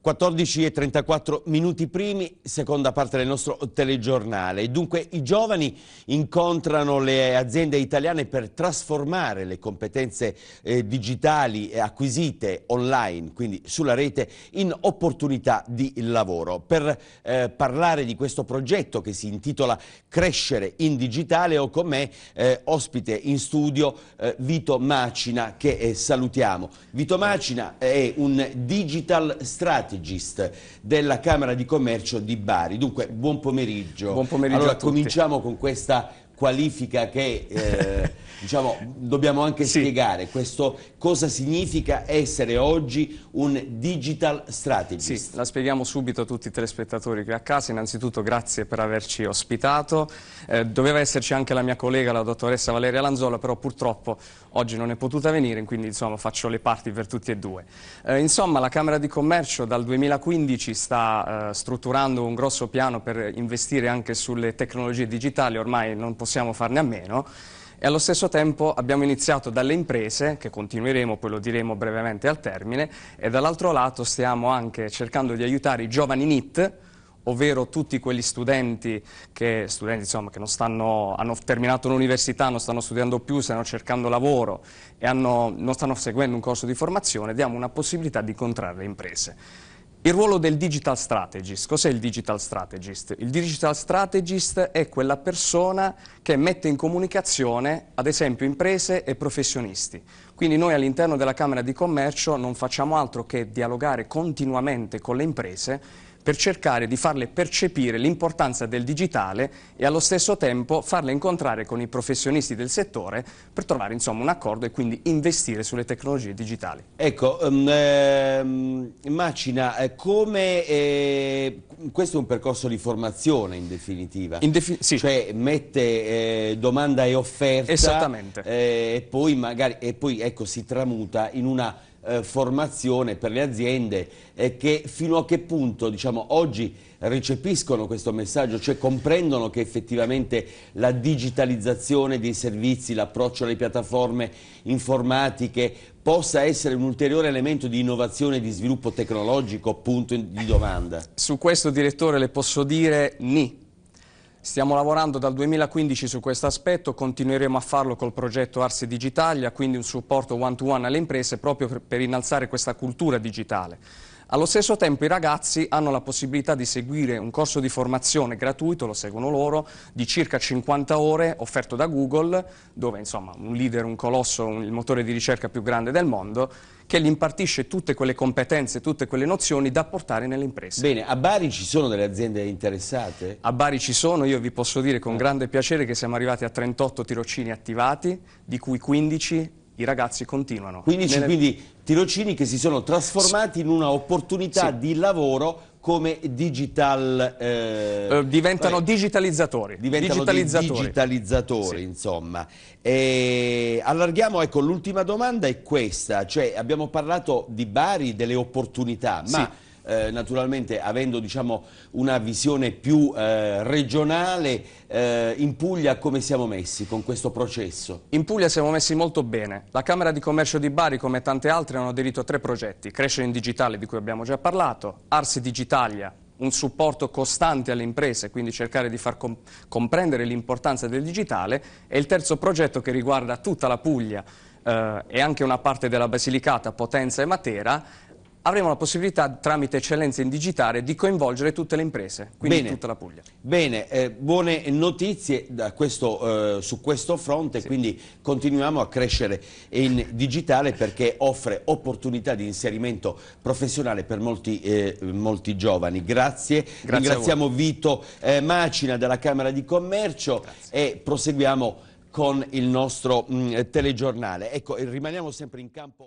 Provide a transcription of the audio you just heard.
14 e 34 minuti primi, seconda parte del nostro telegiornale. Dunque i giovani incontrano le aziende italiane per trasformare le competenze eh, digitali acquisite online, quindi sulla rete, in opportunità di lavoro. Per eh, parlare di questo progetto che si intitola Crescere in digitale ho con me eh, ospite in studio eh, Vito Macina che eh, salutiamo. Vito Macina è un digital strategy strategist della Camera di Commercio di Bari. Dunque, buon pomeriggio. Buon pomeriggio allora, cominciamo con questa qualifica che eh, Diciamo, dobbiamo anche sì. spiegare questo, cosa significa essere oggi un digital strategist. Sì, la spieghiamo subito a tutti i telespettatori qui a casa. Innanzitutto grazie per averci ospitato. Eh, doveva esserci anche la mia collega, la dottoressa Valeria Lanzola, però purtroppo oggi non è potuta venire, quindi insomma, faccio le parti per tutti e due. Eh, insomma, la Camera di Commercio dal 2015 sta eh, strutturando un grosso piano per investire anche sulle tecnologie digitali, ormai non possiamo farne a meno e allo stesso tempo abbiamo iniziato dalle imprese, che continueremo, poi lo diremo brevemente al termine, e dall'altro lato stiamo anche cercando di aiutare i giovani NIT, ovvero tutti quegli studenti che, studenti, insomma, che stanno, hanno terminato l'università, non stanno studiando più, stanno cercando lavoro e hanno, non stanno seguendo un corso di formazione, diamo una possibilità di incontrare le imprese. Il ruolo del digital strategist. Cos'è il digital strategist? Il digital strategist è quella persona che mette in comunicazione, ad esempio, imprese e professionisti. Quindi noi all'interno della Camera di Commercio non facciamo altro che dialogare continuamente con le imprese per cercare di farle percepire l'importanza del digitale e allo stesso tempo farle incontrare con i professionisti del settore per trovare insomma, un accordo e quindi investire sulle tecnologie digitali. Ecco, um, ehm, ehm Macina, eh, come, eh, questo è un percorso di formazione in definitiva, in defin sì. cioè mette eh, domanda e offerta eh, e poi, magari, e poi ecco, si tramuta in una eh, formazione per le aziende eh, che fino a che punto diciamo, oggi recepiscono questo messaggio, cioè comprendono che effettivamente la digitalizzazione dei servizi, l'approccio alle piattaforme informatiche possa essere un ulteriore elemento di innovazione e di sviluppo tecnologico, punto di domanda. Su questo direttore le posso dire ni, Stiamo lavorando dal 2015 su questo aspetto, continueremo a farlo col progetto Arsi Digitalia, quindi un supporto one-to-one -one alle imprese proprio per innalzare questa cultura digitale. Allo stesso tempo i ragazzi hanno la possibilità di seguire un corso di formazione gratuito, lo seguono loro, di circa 50 ore offerto da Google, dove insomma un leader, un colosso, un, il motore di ricerca più grande del mondo, che gli impartisce tutte quelle competenze, tutte quelle nozioni da portare nelle imprese. Bene, a Bari ci sono delle aziende interessate? A Bari ci sono, io vi posso dire con grande piacere che siamo arrivati a 38 tirocini attivati, di cui 15 i ragazzi continuano. Quindi, nelle... quindi tirocini che si sono trasformati in un'opportunità sì. di lavoro come digital... Eh... Eh, diventano Vabbè. digitalizzatori. Diventano digitalizzatori, digitalizzatori sì. insomma. E allarghiamo, ecco, l'ultima domanda è questa, cioè abbiamo parlato di Bari, delle opportunità, ma... Sì eh, naturalmente avendo diciamo, una visione più eh, regionale, eh, in Puglia come siamo messi con questo processo? In Puglia siamo messi molto bene. La Camera di Commercio di Bari, come tante altre, hanno aderito a tre progetti. Crescere in digitale, di cui abbiamo già parlato, Ars Digitalia, un supporto costante alle imprese, quindi cercare di far comp comprendere l'importanza del digitale, e il terzo progetto che riguarda tutta la Puglia eh, e anche una parte della Basilicata, Potenza e Matera, avremo la possibilità, tramite eccellenza in digitale, di coinvolgere tutte le imprese, quindi Bene. tutta la Puglia. Bene, eh, buone notizie questo, eh, su questo fronte, sì. quindi continuiamo a crescere in digitale perché offre opportunità di inserimento professionale per molti, eh, molti giovani. Grazie, Grazie ringraziamo Vito eh, Macina della Camera di Commercio Grazie. e proseguiamo con il nostro mh, mm, telegiornale. Ecco, rimaniamo sempre in campo.